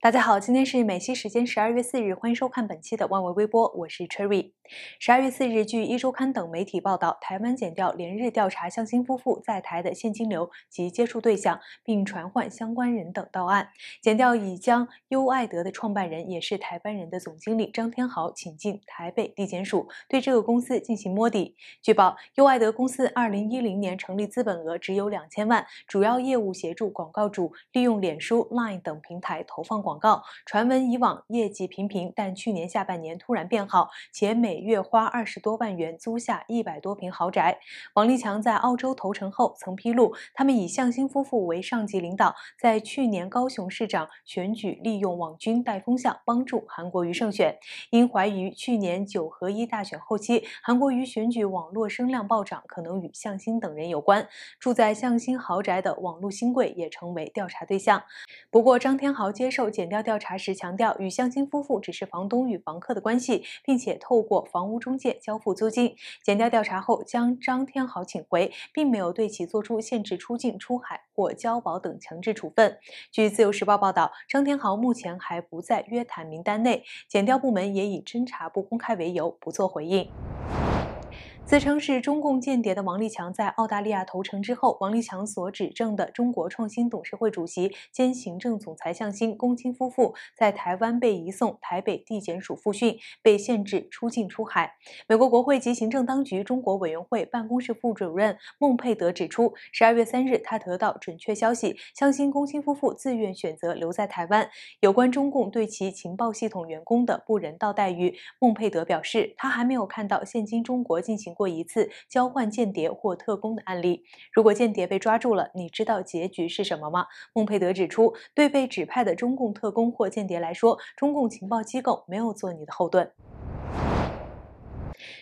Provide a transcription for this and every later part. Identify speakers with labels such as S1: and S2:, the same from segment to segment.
S1: 大家好，今天是美西时间十二月四日，欢迎收看本期的万维微波，我是 Cherry。十二月四日，据《一周刊》等媒体报道，台湾检调连日调查向新夫妇在台的现金流及接触对象，并传唤相关人等到案。检调已将优爱德的创办人，也是台湾人的总经理张天豪请进台北地检署，对这个公司进行摸底。据报，优爱德公司二零一零年成立，资本额只有两千万，主要业务协助广告主利用脸书、Line 等平台投放。广告传闻，以往业绩平平，但去年下半年突然变好，且每月花二十多万元租下一百多平豪宅。王立强在澳洲投诚后曾披露，他们以向新夫妇为上级领导，在去年高雄市长选举利用网军带风向帮助韩国瑜胜选。因怀疑去年九合一大选后期韩国瑜选举网络声量暴涨，可能与向新等人有关，住在向新豪宅的网络新贵也成为调查对象。不过张天豪接受。检调调查时强调，与相亲夫妇只是房东与房客的关系，并且透过房屋中介交付租金。检调调查后将张天豪请回，并没有对其作出限制出境、出海或交保等强制处分。据《自由时报》报道，张天豪目前还不在约谈名单内，检调部门也以侦查不公开为由不做回应。自称是中共间谍的王立强在澳大利亚投诚之后，王立强所指证的中国创新董事会主席兼行政总裁向新、龚清夫妇在台湾被移送台北地检署复讯，被限制出境出海。美国国会及行政当局中国委员会办公室副主任孟佩德指出，十二月三日他得到准确消息，向新、龚清夫妇自愿选择留在台湾。有关中共对其情报系统员工的不人道待遇，孟佩德表示他还没有看到现今中国进行。过一次交换间谍或特工的案例。如果间谍被抓住了，你知道结局是什么吗？孟佩德指出，对被指派的中共特工或间谍来说，中共情报机构没有做你的后盾。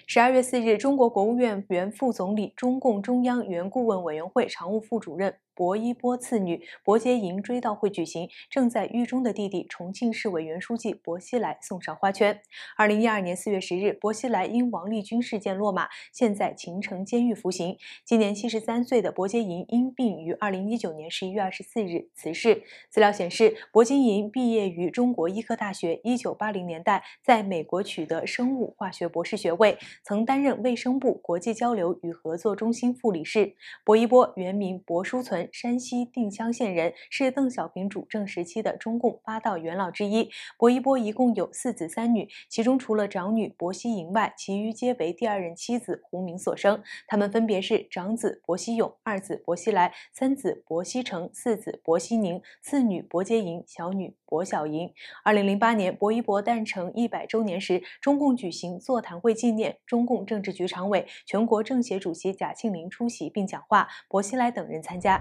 S1: 十二月四日，中国国务院原副总理、中共中央原顾问委员会常务副主任。薄一波次女薄洁莹追悼会举行，正在狱中的弟弟重庆市委员书记薄熙来送上花圈。二零一二年四月十日，薄熙来因王立军事件落马，现在秦城监狱服刑。今年七十三岁的薄洁莹因病于二零一九年十一月二十四日辞世。资料显示，薄洁莹毕业于中国医科大学，一九八零年代在美国取得生物化学博士学位，曾担任卫生部国际交流与合作中心副理事。薄一波原名薄书存。山西定襄县人，是邓小平主政时期的中共八大元老之一。薄一波一共有四子三女，其中除了长女薄熙盈外，其余皆为第二任妻子胡明所生。他们分别是长子薄熙永、二子薄熙来、三子薄熙成、四子薄熙宁、次女薄洁莹、小女薄小莹。二零零八年薄一波诞辰一百周年时，中共举行座谈会纪念，中共政治局常委、全国政协主席贾庆林出席并讲话，薄熙来等人参加。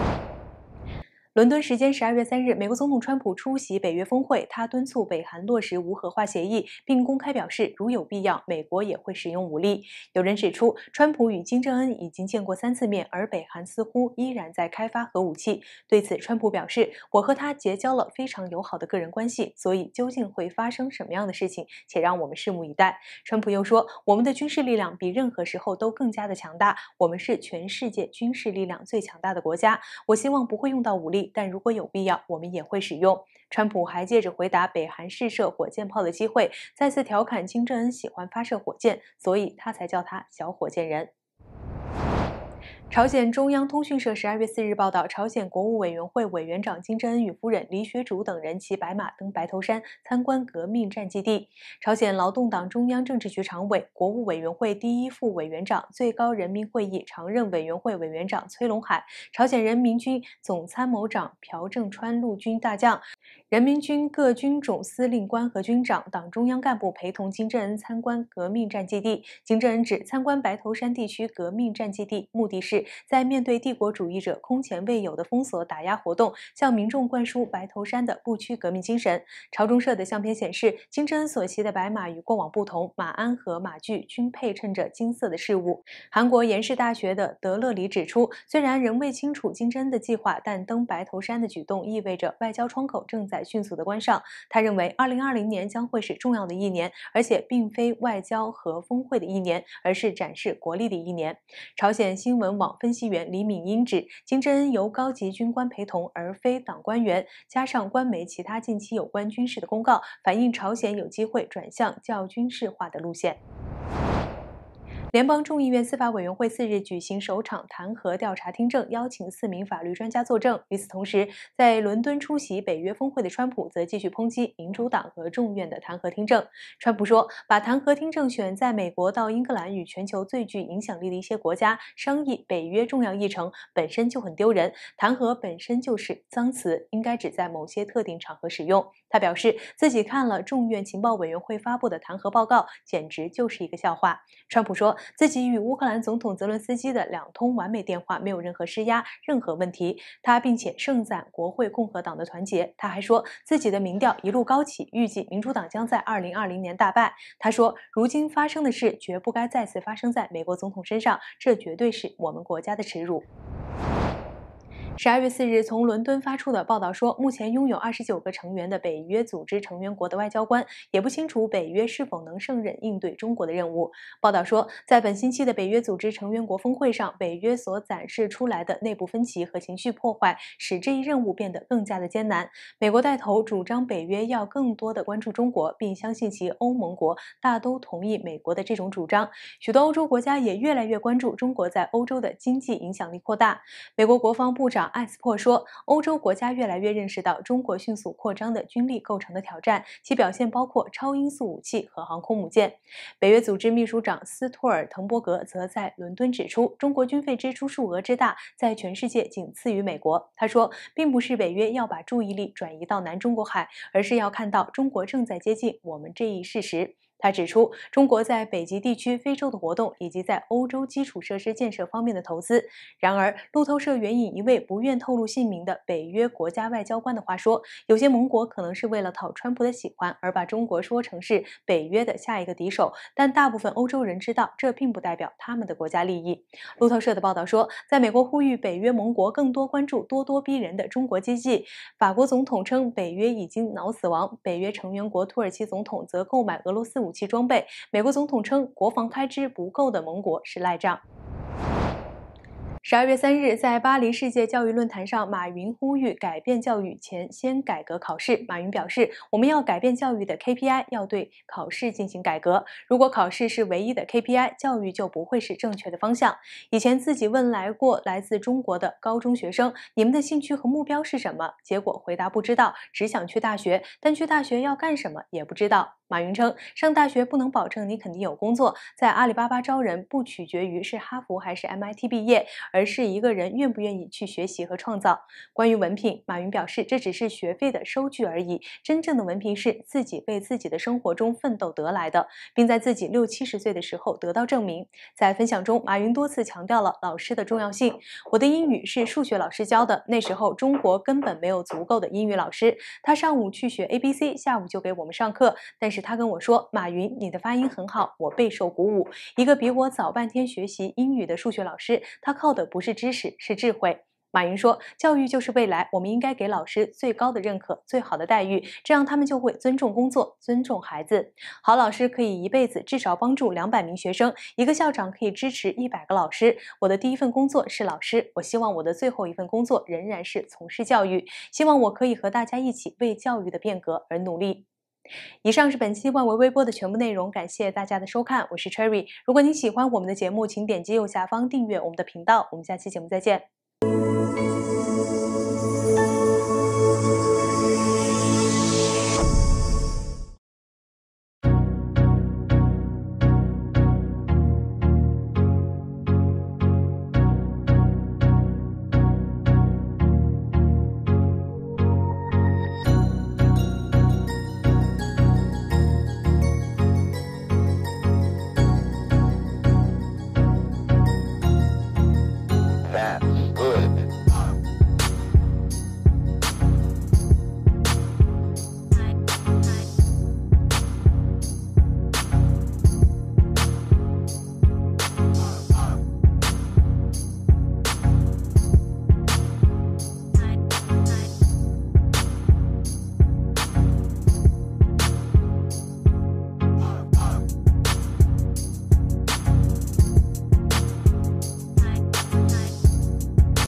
S1: 伦敦时间十二月三日，美国总统川普出席北约峰会，他敦促北韩落实无核化协议，并公开表示，如有必要，美国也会使用武力。有人指出，川普与金正恩已经见过三次面，而北韩似乎依然在开发核武器。对此，川普表示，我和他结交了非常友好的个人关系，所以究竟会发生什么样的事情，且让我们拭目以待。川普又说，我们的军事力量比任何时候都更加的强大，我们是全世界军事力量最强大的国家。我希望不会用到武力。但如果有必要，我们也会使用。川普还借着回答北韩试射火箭炮的机会，再次调侃金正恩喜欢发射火箭，所以他才叫他“小火箭人”。朝鲜中央通讯社十二月四日报道，朝鲜国务委员会委员长金正恩与夫人李雪主等人骑白马登白头山参观革命战基地。朝鲜劳动党中央政治局常委、国务委员会第一副委员长、最高人民会议常任委员会委员长崔龙海，朝鲜人民军总参谋长朴正川陆军大将，人民军各军种司令官和军长、党中央干部陪同金正恩参观革命战基地。金正恩指，参观白头山地区革命战基地目的是。在面对帝国主义者空前未有的封锁打压活动，向民众灌输白头山的不屈革命精神。朝中社的相片显示，金正恩所骑的白马与过往不同，马鞍和马具均配衬着金色的饰物。韩国延世大学的德勒里指出，虽然仍未清楚金正恩的计划，但登白头山的举动意味着外交窗口正在迅速的关上。他认为，二零二零年将会是重要的一年，而且并非外交和峰会的一年，而是展示国力的一年。朝鲜新闻网。分析员李敏英指，金正恩由高级军官陪同，而非党官员。加上官媒其他近期有关军事的公告，反映朝鲜有机会转向较军事化的路线。联邦众议院司法委员会四日举行首场弹劾调查听证，邀请四名法律专家作证。与此同时，在伦敦出席北约峰会的川普则继续抨击民主党和众院的弹劾听证。川普说：“把弹劾听证选在美国到英格兰与全球最具影响力的一些国家商议北约重要议程，本身就很丢人。弹劾本身就是脏词，应该只在某些特定场合使用。”他表示自己看了众院情报委员会发布的弹劾报告，简直就是一个笑话。川普说自己与乌克兰总统泽伦斯基的两通完美电话没有任何施压，任何问题。他并且盛赞国会共和党的团结。他还说自己的民调一路高起，预计民主党将在二零二零年大败。他说如今发生的事绝不该再次发生在美国总统身上，这绝对是我们国家的耻辱。十二月四日，从伦敦发出的报道说，目前拥有二十九个成员的北约组织成员国的外交官也不清楚北约是否能胜任应对中国的任务。报道说，在本星期的北约组织成员国峰会上，北约所展示出来的内部分歧和情绪破坏，使这一任务变得更加的艰难。美国带头主张北约要更多的关注中国，并相信其欧盟国大都同意美国的这种主张。许多欧洲国家也越来越关注中国在欧洲的经济影响力扩大。美国国防部长。艾斯珀说，欧洲国家越来越认识到中国迅速扩张的军力构成的挑战，其表现包括超音速武器和航空母舰。北约组织秘书长斯托尔滕伯格则在伦敦指出，中国军费支出数额之大，在全世界仅次于美国。他说，并不是北约要把注意力转移到南中国海，而是要看到中国正在接近我们这一事实。他指出，中国在北极地区、非洲的活动，以及在欧洲基础设施建设方面的投资。然而，路透社援引一位不愿透露姓名的北约国家外交官的话说，有些盟国可能是为了讨川普的喜欢而把中国说成是北约的下一个敌手，但大部分欧洲人知道，这并不代表他们的国家利益。路透社的报道说，在美国呼吁北约盟国更多关注咄咄逼人的中国经济，法国总统称北约已经脑死亡。北约成员国土耳其总统则购买俄罗斯武。武器装备，美国总统称国防开支不够的盟国是赖账。十二月三日，在巴黎世界教育论坛上，马云呼吁改变教育前先改革考试。马云表示，我们要改变教育的 KPI，要对考试进行改革。如果考试是唯一的 KPI，教育就不会是正确的方向。以前自己问来过来自中国的高中学生，你们的兴趣和目标是什么？结果回答不知道，只想去大学，但去大学要干什么也不知道。马云称，上大学不能保证你肯定有工作，在阿里巴巴招人不取决于是哈佛还是 MIT 毕业，而是一个人愿不愿意去学习和创造。关于文凭，马云表示这只是学费的收据而已，真正的文凭是自己为自己的生活中奋斗得来的，并在自己六七十岁的时候得到证明。在分享中，马云多次强调了老师的重要性。我的英语是数学老师教的，那时候中国根本没有足够的英语老师，他上午去学 ABC，下午就给我们上课，但是。他跟我说：“马云，你的发音很好，我备受鼓舞。一个比我早半天学习英语的数学老师，他靠的不是知识，是智慧。”马云说：“教育就是未来，我们应该给老师最高的认可，最好的待遇，这样他们就会尊重工作，尊重孩子。好老师可以一辈子至少帮助两百名学生，一个校长可以支持一百个老师。我的第一份工作是老师，我希望我的最后一份工作仍然是从事教育，希望我可以和大家一起为教育的变革而努力。”以上是本期《万维微波》的全部内容，感谢大家的收看，我是 Cherry。如果你喜欢我们的节目，请点击右下方订阅我们的频道。我们下期节目再见。